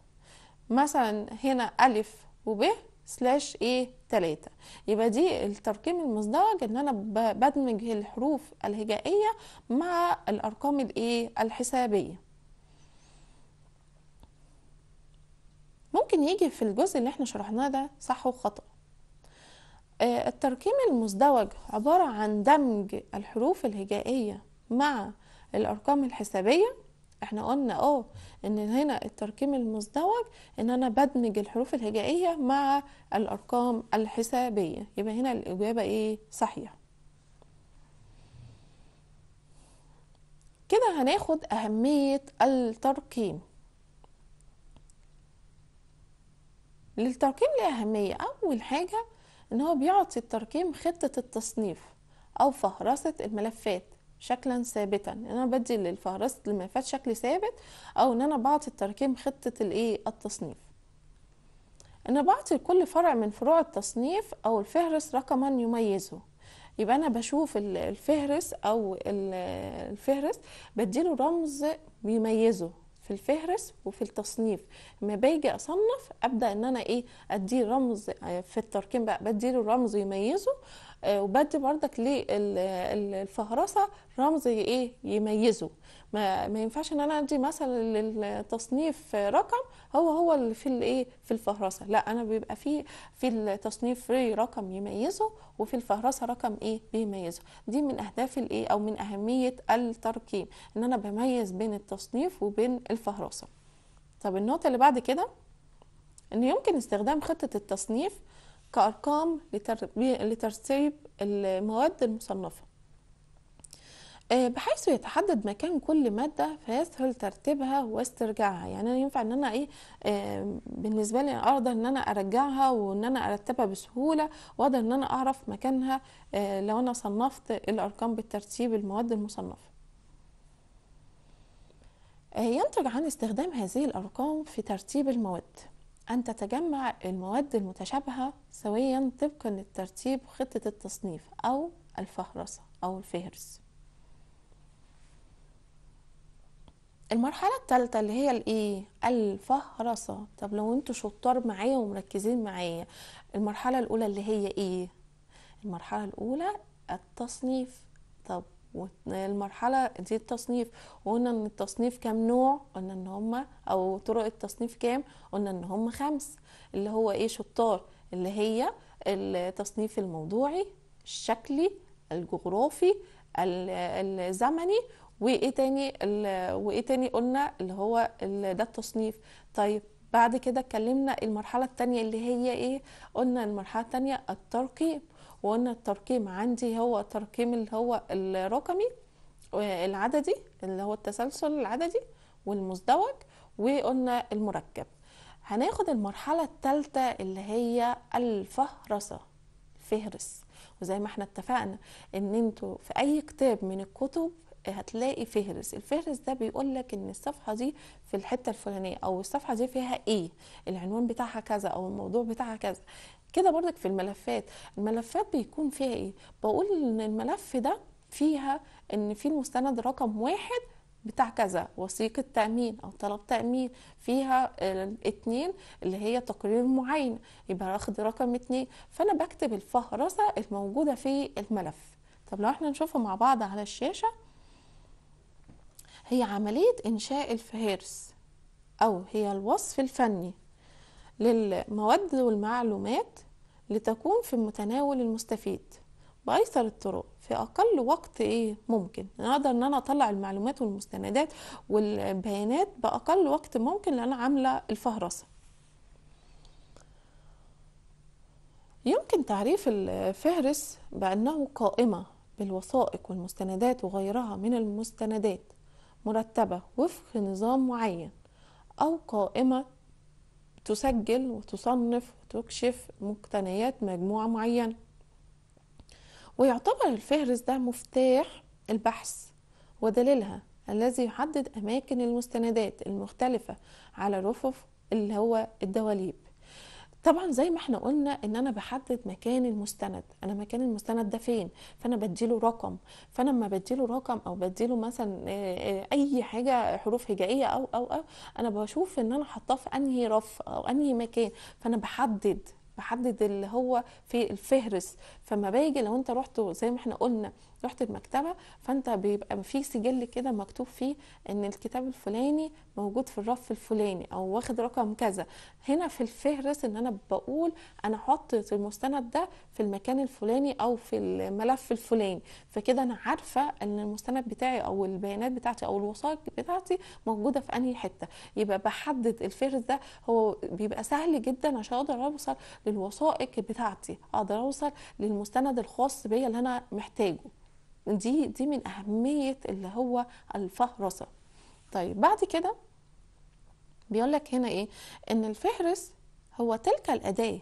مثلا هنا ألف وب سلاش ايه تلاتة يبقى دي الترقيم المزدوج ان انا بدمج الحروف الهجائية مع الارقام الايه الحسابية ممكن يجي في الجزء اللي احنا شرحناه ده صح وخطأ آه، التركيم المزدوج عبارة عن دمج الحروف الهجائية مع الأرقام الحسابية احنا قلنا اه ان هنا الترقيم المزدوج ان انا بدمج الحروف الهجائية مع الارقام الحسابية يبقى هنا الاجابة ايه صحيحة كده هناخد اهمية الترقيم للترقيم ليه اهمية اول حاجة إن هو بيعطي الترقيم خطة التصنيف أو فهرسة الملفات شكلا ثابتا انا بدي للفهرسه الملفات شكل ثابت او ان انا بعطي التركيب خطه الايه التصنيف انا بعطي لكل فرع من فروع التصنيف او الفهرس رقما يميزه يبقى انا بشوف الفهرس او الفهرس بديله رمز بيميزه في الفهرس وفي التصنيف ما باجي اصنف ابدا ان انا ايه اديه رمز آه، في التركيب بقى بدي له رمز يميزه آه، وبدي بردك للفهرسه رمز ايه يميزه ما, ما ينفعش ان انا ادي مثلا للتصنيف رقم هو هو اللي في الايه في الفهرسه لا انا بيبقى في في التصنيف رقم يميزه وفي الفهرسه رقم ايه بيميزه دي من اهداف الايه او من اهميه التركيب ان انا بميز بين التصنيف وبين الفهرسه طب النقطه اللي بعد كده ان يمكن استخدام خطه التصنيف كارقام لترتيب المواد المصنفه آه، بحيث يتحدد مكان كل ماده فيسهل ترتيبها واسترجاعها يعني انا ينفع ان انا ايه آه، بالنسبه لي اقدر ان انا ارجعها وان انا ارتبها بسهوله واقدر ان انا اعرف مكانها آه، لو انا صنفت الارقام بالترتيب المواد المصنفه ينتج عن استخدام هذه الارقام في ترتيب المواد أن تتجمع المواد المتشابهة سويا طبقا للترتيب خطة التصنيف أو الفهرسة أو الفهرس المرحلة التالتة اللي هي الايه الفهرسة طب لو انتوا شطار معايا ومركزين معايا المرحلة الأولى اللي هي ايه المرحلة الأولى التصنيف طب المرحلة دي التصنيف وقلنا ان التصنيف كام نوع قلنا ان هما او طرق التصنيف كام قلنا ان هما خمس اللي هو ايه شطار اللي هي التصنيف الموضوعي الشكلي الجغرافي الزمني وايه تاني وايه تاني قلنا اللي هو ده التصنيف طيب بعد كده اتكلمنا المرحلة الثانيه اللي هي ايه قلنا المرحلة الثانيه الترقيم وقلنا الترقيم عندي هو ترقيم اللي هو الرقمي العددي اللي هو التسلسل العددي والمزدوج وقلنا المركب هناخد المرحلة الثالثه اللي هي الفهرسة فهرس وزي ما احنا اتفقنا ان انتوا في اي كتاب من الكتب هتلاقي فهرس الفهرس ده بيقول لك ان الصفحه دي في الحته الفلانيه او الصفحه دي فيها ايه العنوان بتاعها كذا او الموضوع بتاعها كذا كده برضك في الملفات الملفات بيكون فيها ايه بقول ان الملف ده فيها ان في المستند رقم واحد بتاع كذا وثيقة تأمين أو طلب تأمين فيها الاتنين اللي هي تقرير معين يبقى واخد رقم اتنين فأنا بكتب الفهرسة الموجودة في الملف طب لو احنا نشوفها مع بعض على الشاشة هي عملية إنشاء الفهرس أو هي الوصف الفني للمواد والمعلومات لتكون في متناول المستفيد بأيسر الطرق في أقل وقت إيه ممكن أقدر إن أنا أطلع المعلومات والمستندات والبيانات بأقل وقت ممكن لأن أنا عاملة الفهرسة يمكن تعريف الفهرس بأنه قائمة بالوثائق والمستندات وغيرها من المستندات مرتبة وفق نظام معين أو قائمة تسجل وتصنف وتكشف مقتنيات مجموعة معينة ويعتبر الفهرس ده مفتاح البحث ودليلها الذي يحدد أماكن المستندات المختلفة على رفوف اللي هو الدواليب طبعا زي ما احنا قلنا ان انا بحدد مكان المستند انا مكان المستند ده فين فانا بديله رقم فانا لما بديله رقم او بديله مثلا آه، آه، اي حاجه حروف هجائيه او او او انا بشوف ان انا حاطاه في انهي رف او انهي مكان فانا بحدد بحدد اللي هو في الفهرس فما باجي لو انت رحت زي ما احنا قلنا رحت المكتبه فانت بيبقى في سجل كده مكتوب فيه ان الكتاب الفلاني موجود في الرف الفلاني او واخد رقم كذا هنا في الفهرس ان انا بقول انا حطيت المستند ده في المكان الفلاني او في الملف الفلاني فكده انا عارفه ان المستند بتاعي او البيانات بتاعتي او الوثائق بتاعتي موجوده في انهي حته يبقى بحدد الفهرس ده هو بيبقى سهل جدا عشان اقدر اوصل للوثائق بتاعتي اقدر اوصل للمستند الخاص بيا اللي انا محتاجه دي دي من اهميه اللي هو الفهرسه طيب بعد كده بيقول لك هنا ايه ان الفهرس هو تلك الاداه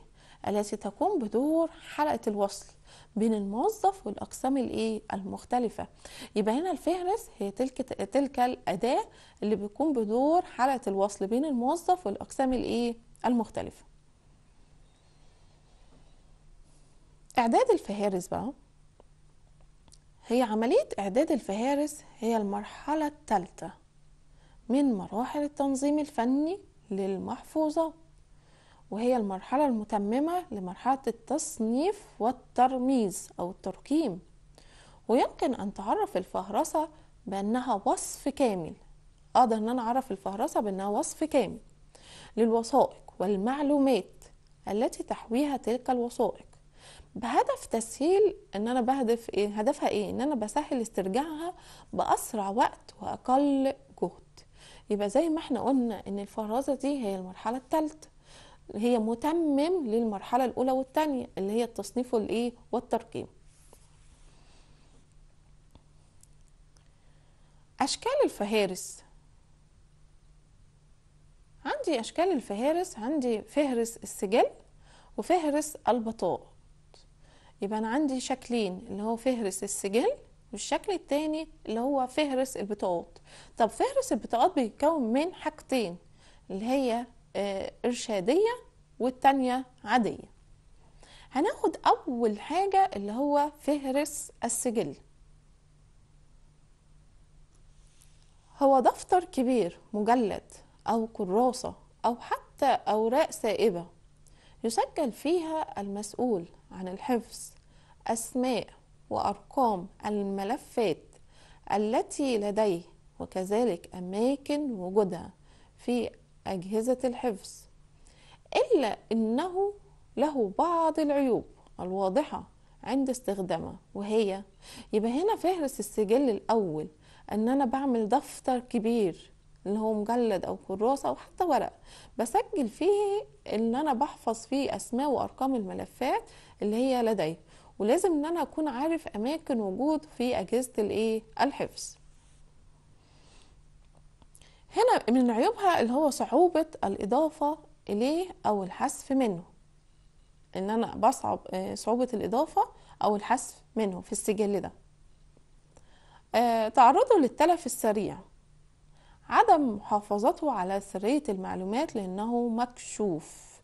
التي تقوم بدور حلقه الوصل بين الموظف والاقسام الايه المختلفه يبقى هنا الفهرس هي تلك تلك الاداه اللي بيقوم بدور حلقه الوصل بين الموظف والاقسام الايه المختلفه اعداد الفهارس بقى هي عملية إعداد الفهارس هي المرحلة الثالثة من مراحل التنظيم الفني للمحفوظات وهي المرحلة المتممة لمرحلة التصنيف والترميز أو التركيم ويمكن أن تعرف الفهرسة بأنها وصف كامل أقدر أن أنا أعرف الفهرسة بأنها وصف كامل للوثائق والمعلومات التي تحويها تلك الوثائق بهدف تسهيل ان انا بهدف ايه هدفها ايه ان انا بسهل استرجاعها باسرع وقت واقل جهد يبقى زي ما احنا قلنا ان الفرازه دي هي المرحله الثالثه هي متمم للمرحله الاولى والثانيه اللي هي التصنيف والايه والترقيم اشكال الفهارس عندي اشكال الفهارس عندي فهرس السجل وفهرس البطاء يبقى انا عندي شكلين اللي هو فهرس السجل والشكل التاني اللي هو فهرس البطاقات طب فهرس البطاقات بيتكون من حاجتين اللي هي آه، ارشاديه والتانيه عاديه هناخد اول حاجه اللي هو فهرس السجل هو دفتر كبير مجلد او كراسه او حتى اوراق سائبه يسجل فيها المسؤول عن الحفظ أسماء وأرقام الملفات التي لديه وكذلك أماكن وجودها في أجهزة الحفظ إلا أنه له بعض العيوب الواضحة عند استخدامها وهي يبقى هنا فهرس السجل الأول أن أنا بعمل دفتر كبير اللي هو مجلد او كراسه او حتى ورق بسجل فيه ان انا بحفظ فيه اسماء وارقام الملفات اللي هي لدي ولازم ان انا اكون عارف اماكن وجود في اجهزه الايه الحفظ هنا من عيوبها اللي هو صعوبه الاضافه اليه او الحذف منه ان انا بصعب آه، صعوبه الاضافه او الحذف منه في السجل ده آه، تعرضه للتلف السريع عدم محافظته على سرية المعلومات لأنه مكشوف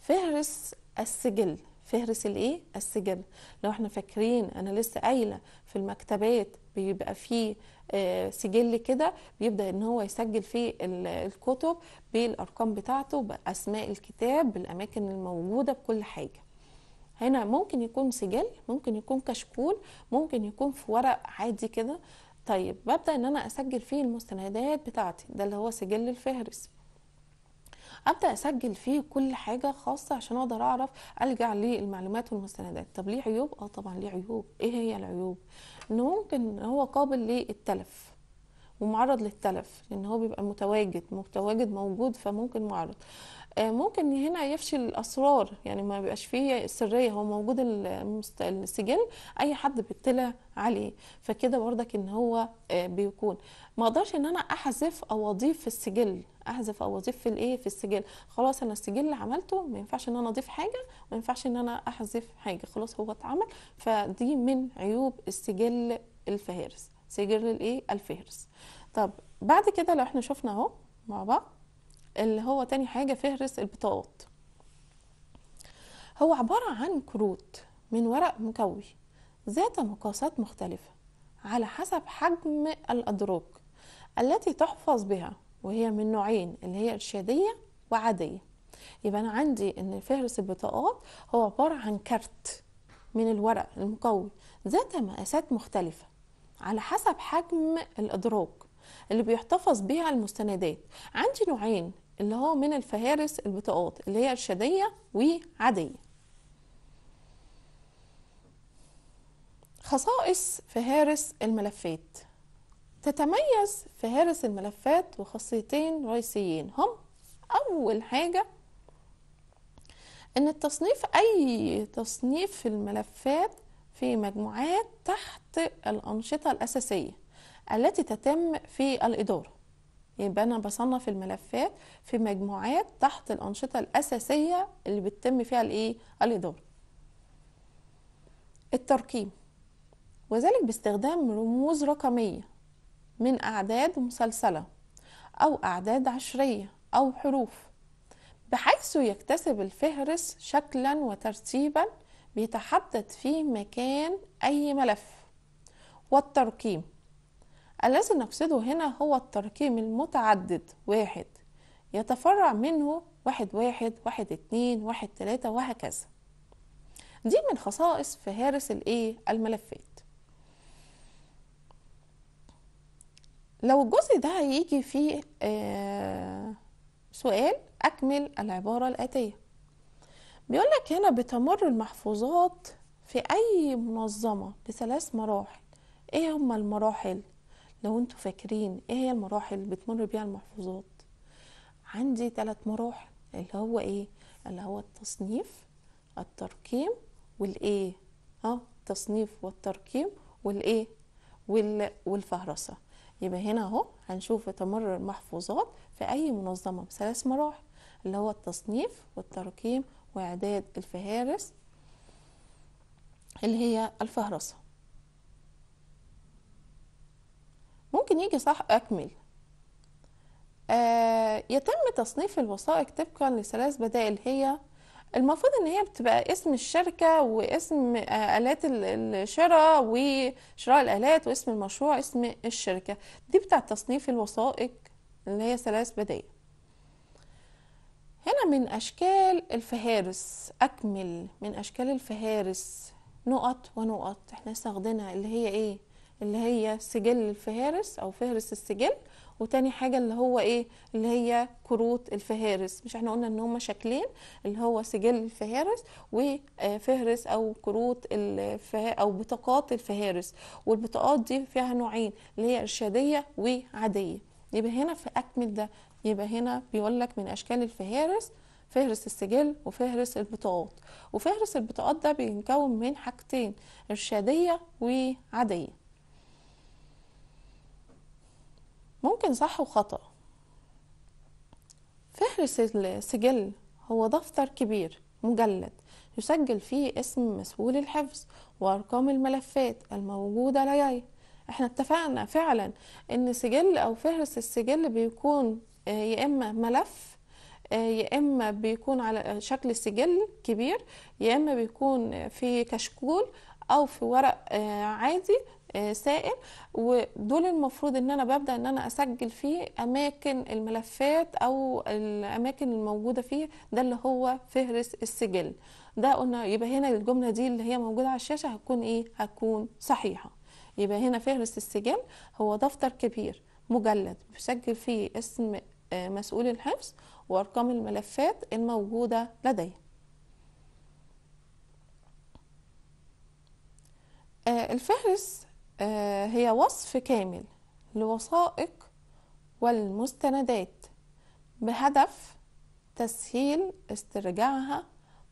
فهرس السجل فهرس الايه السجل لو احنا فاكرين انا لسه قايله في المكتبات بيبقى فيه آه، سجل كده بيبدا ان هو يسجل فيه الكتب بالارقام بتاعته باسماء الكتاب بالاماكن الموجوده بكل حاجه هنا ممكن يكون سجل ممكن يكون كشكول ممكن يكون في ورق عادي كده طيب ببدا ان انا اسجل فيه المستندات بتاعتي ده اللي هو سجل الفهرس ابدا اسجل فيه كل حاجه خاصه عشان اقدر اعرف الجا للمعلومات والمستندات طب ليه عيوب اه طبعا ليه عيوب ايه هي العيوب انه ممكن هو قابل للتلف ومعرض للتلف لان هو بيبقى متواجد متواجد موجود فممكن معرض آه، ممكن هنا يفشل الاسرار يعني ما بيبقاش فيه سريه هو موجود السجل اي حد بيطلع عليه فكده بردك ان هو آه، بيكون ما اقدرش ان انا احذف او اضيف في السجل احذف او اضيف في الايه في السجل خلاص انا السجل اللي عملته ما ينفعش ان انا اضيف حاجه ما ينفعش ان انا احذف حاجه خلاص هو اتعمل فدي من عيوب السجل الفهرس سجل الايه الفهرس طب بعد كده لو احنا شفنا اهو مع بعض اللي هو تاني حاجه فهرس البطاقات هو عباره عن كروت من ورق مكوي ذات مقاسات مختلفه على حسب حجم الادراج التي تحفظ بها وهي من نوعين اللي هي ارشاديه وعاديه يبقى انا عندي ان فهرس البطاقات هو عباره عن كارت من الورق المقوي ذات مقاسات مختلفه على حسب حجم الادراج اللي بيحتفظ بها المستندات عندي نوعين اللي هو من الفهارس البطاقات اللي هي إرشادية وعادية خصائص فهارس الملفات تتميز فهارس الملفات وخاصيتين رئيسيين هم أول حاجة إن التصنيف أي تصنيف في الملفات في مجموعات تحت الأنشطة الأساسية التي تتم في الإدارة يبقى يعني انا بصنف الملفات في مجموعات تحت الانشطه الاساسيه اللي بتتم فيها الايه الاداره الترقيم وذلك باستخدام رموز رقميه من اعداد مسلسله او اعداد عشريه او حروف بحيث يكتسب الفهرس شكلا وترتيبا بيتحدد فيه مكان اي ملف والترقيم الذي نقصده هنا هو التركيم المتعدد واحد يتفرع منه واحد واحد واحد اتنين واحد تلاتة وهكذا دي من خصائص فهارس الايه الملفات لو الجزء ده هيجي فيه آه سؤال اكمل العباره الاتيه بيقول لك هنا بتمر المحفوظات في اي منظمه بثلاث مراحل ايه هما المراحل لو انتوا فاكرين ايه هي المراحل اللي بتمر بيها المحفوظات عندي ثلاث مراحل اللي هو ايه اللي هو التصنيف الترقيم والايه اه التصنيف والترقيم والايه وال... والفهرسه يبقى هنا اهو هنشوف تمر المحفوظات في اي منظمه بثلاث مراحل اللي هو التصنيف والترقيم واعداد الفهارس اللي هي الفهرسه ممكن يجي صح أكمل آه يتم تصنيف الوثائق طبقا لثلاث بدائل هي المفروض ان هي بتبقى اسم الشركه واسم آه، الات الشراء وشراء الالات واسم المشروع اسم الشركه دي بتاع تصنيف الوثائق اللي هي ثلاث بدائل هنا من اشكال الفهارس اكمل من اشكال الفهارس نقط ونقط احنا استخدمنا اللي هي ايه اللي هي سجل الفهارس او فهرس السجل وتاني حاجة اللي هو ايه اللي هي كروت الفهارس مش احنا قلنا ان هما شكلين اللي هو سجل الفهارس وفهرس او كروت الفه... او بطاقات الفهارس والبطاقات دي فيها نوعين اللي هي ارشادية وعادية يبقى هنا في اكمل ده يبقى هنا بيقول لك من اشكال الفهارس فهرس السجل وفهرس البطاقات وفهرس البطاقات ده بيتكون من حاجتين ارشادية وعادية ممكن صح وخطأ فهرس السجل هو دفتر كبير مجلد يسجل فيه اسم مسؤول الحفظ وأرقام الملفات الموجودة لديه احنا اتفقنا فعلا ان سجل او فهرس السجل بيكون آه، يا اما ملف آه، يا اما بيكون على شكل سجل كبير يا اما بيكون في كشكول او في ورق آه، عادي آه، سائل ودول المفروض ان انا ببدا ان انا اسجل فيه اماكن الملفات او الاماكن الموجوده فيه ده اللي هو فهرس السجل ده قلنا يبقى هنا الجمله دي اللي هي موجوده على الشاشه هتكون ايه هتكون صحيحه يبقى هنا فهرس السجل هو دفتر كبير مجلد بسجل فيه اسم آه، مسؤول الحفظ وارقام الملفات الموجوده لديه آه، الفهرس آه، هي وصف كامل لوثائق والمستندات بهدف تسهيل استرجاعها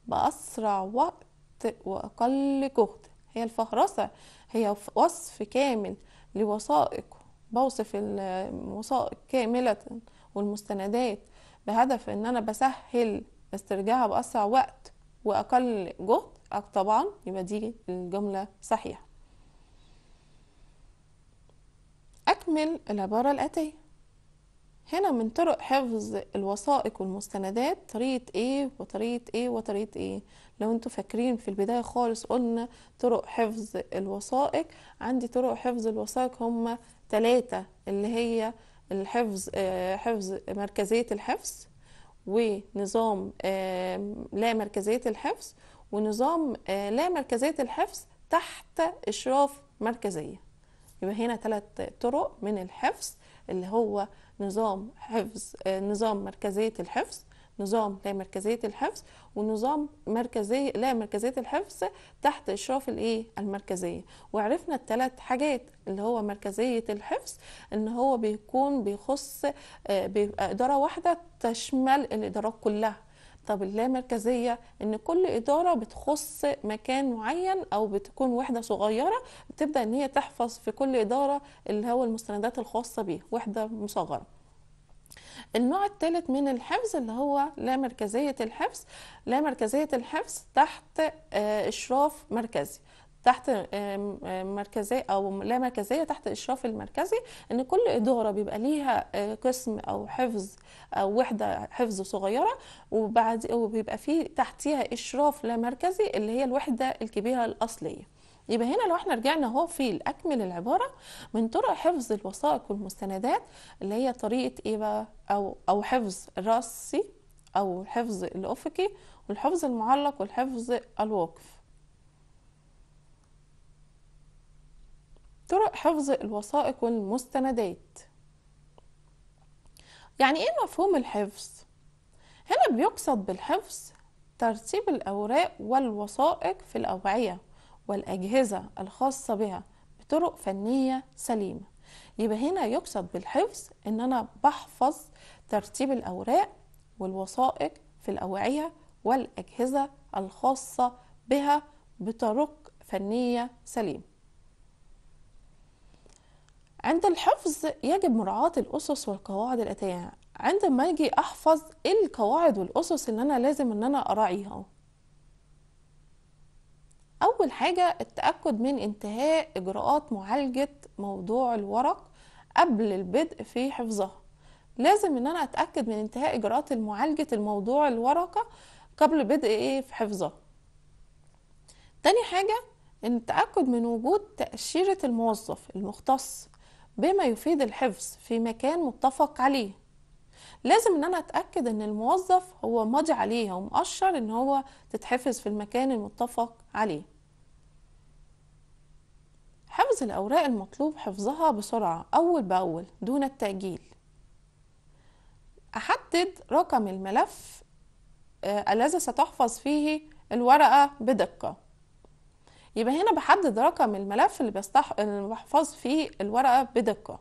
بأسرع وقت وأقل جهد هي الفهرسة هي وصف كامل لوثائق بوصف الوثائق كاملة والمستندات بهدف ان انا بسهل استرجاعها بأسرع وقت وأقل جهد طبعا يبقى دي الجملة صحيحة أكمل العبارة الآتية هنا من طرق حفظ الوثائق والمستندات طريقة ايه وطريقة ايه وطريقة ايه لو انتوا فاكرين في البداية خالص قلنا طرق حفظ الوثائق عندي طرق حفظ الوثائق هما ثلاثة اللي هي الحفظ آه، حفظ مركزية الحفظ ونظام لا مركزية الحفظ ونظام آه، لا مركزية الحفظ تحت إشراف مركزية يبقى هنا ثلاث طرق من الحفظ اللي هو نظام حفظ آه، نظام مركزية الحفظ نظام لا مركزية الحفظ ونظام مركزية لا مركزية الحفظ تحت إشراف الإيه المركزية وعرفنا الثلاث حاجات اللي هو مركزية الحفظ إن هو بيكون بيخص آه، بيبقى إدارة واحدة تشمل الإدارات كلها طب اللامركزيه ان كل اداره بتخص مكان معين او بتكون وحده صغيره بتبدا ان هي تحفظ في كل اداره اللي هو المستندات الخاصه بيه وحده مصغره النوع الثالث من الحفظ اللي هو لا مركزية الحفظ لا مركزية الحفظ تحت آه، إشراف مركزي تحت مركزية أو لا مركزية تحت إشراف المركزي إن كل إدارة بيبقى ليها آه، قسم أو حفظ أو وحدة حفظ صغيرة وبعد وبيبقى في تحتيها إشراف لا مركزي اللي هي الوحدة الكبيرة الأصلية يبقى هنا لو احنا رجعنا اهو في الاكمل العباره من طرق حفظ الوثائق والمستندات اللي هي طريقه ايه بقى او او حفظ الراسي او الحفظ الافقي والحفظ المعلق والحفظ الواقف طرق حفظ الوثائق والمستندات يعني ايه مفهوم الحفظ هنا بيقصد بالحفظ ترتيب الاوراق والوثائق في الاوعيه والاجهزه الخاصه بها بطرق فنيه سليمه يبقى هنا يقصد بالحفظ ان انا بحفظ ترتيب الاوراق والوثائق في الاوعيه والاجهزه الخاصه بها بطرق فنيه سليمه عند الحفظ يجب مراعاة الأسس والقواعد الآتية عندما أجي أحفظ إيه القواعد والأسس اللي أنا لازم إن أنا أراعيها أول حاجة التأكد من انتهاء إجراءات معالجة موضوع الورق قبل البدء في حفظها لازم إن أنا أتأكد من انتهاء إجراءات معالجة الموضوع الورقة قبل بدء إيه في حفظها تاني حاجة التأكد من وجود تأشيرة الموظف المختص بما يفيد الحفظ في مكان متفق عليه لازم ان انا اتاكد ان الموظف هو ماضي عليه ومؤشر ان هو تتحفظ في المكان المتفق عليه حفظ الاوراق المطلوب حفظها بسرعه اول باول دون التاجيل احدد رقم الملف آه، الذي ستحفظ فيه الورقه بدقه يبقى هنا بحدد رقم الملف اللي, بستح... بحفظ فيه الورقة بدقة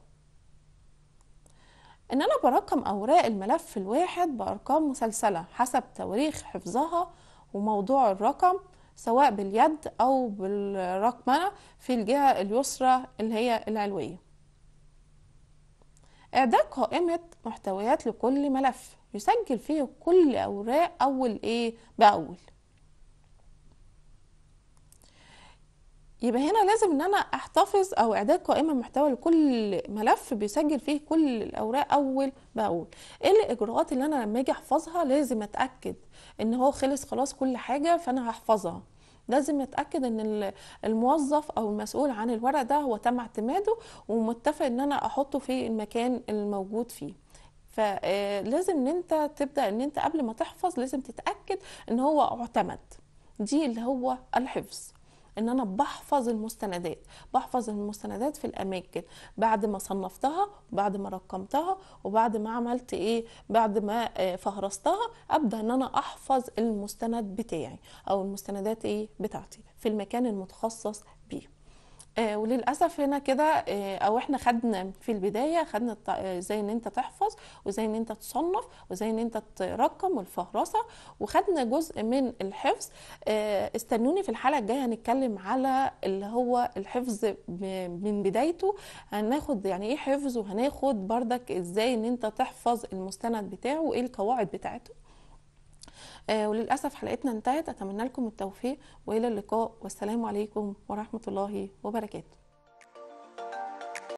ان انا برقم اوراق الملف الواحد بارقام مسلسلة حسب تواريخ حفظها وموضوع الرقم سواء باليد او بالرقمنة في الجهة اليسرى اللي هي العلوية اعداد قائمة محتويات لكل ملف يسجل فيه كل اوراق اول ايه باول يبقى هنا لازم ان انا احتفظ او اعداد قائمه محتوى لكل ملف بيسجل فيه كل الاوراق اول باول ايه الاجراءات اللي انا لما اجي احفظها لازم اتاكد ان هو خلص خلاص كل حاجه فانا هحفظها لازم اتاكد ان الموظف او المسؤول عن الورق ده هو تم اعتماده ومتفق ان انا احطه في المكان الموجود فيه فلازم آه، ان انت تبدا ان انت قبل ما تحفظ لازم تتاكد ان هو اعتمد دي اللي هو الحفظ ان انا بحفظ المستندات بحفظ المستندات في الاماكن بعد ما صنفتها بعد ما رقمتها وبعد ما عملت ايه بعد ما آه، فهرستها ابدا ان انا احفظ المستند بتاعي او المستندات ايه بتاعتي في المكان المتخصص بيه آه وللاسف هنا كده آه او احنا خدنا في البدايه خدنا ازاي آه، ان انت تحفظ وازاي ان انت تصنف وازاي ان انت ترقم والفهرسه وخدنا جزء من الحفظ آه استنوني في الحلقه الجايه هنتكلم على اللي هو الحفظ من بدايته هناخد يعني ايه حفظ وهناخد بردك ازاي ان انت تحفظ المستند بتاعه وايه القواعد بتاعته آه، وللاسف حلقتنا انتهت اتمنى لكم التوفيق والى اللقاء والسلام عليكم ورحمه الله وبركاته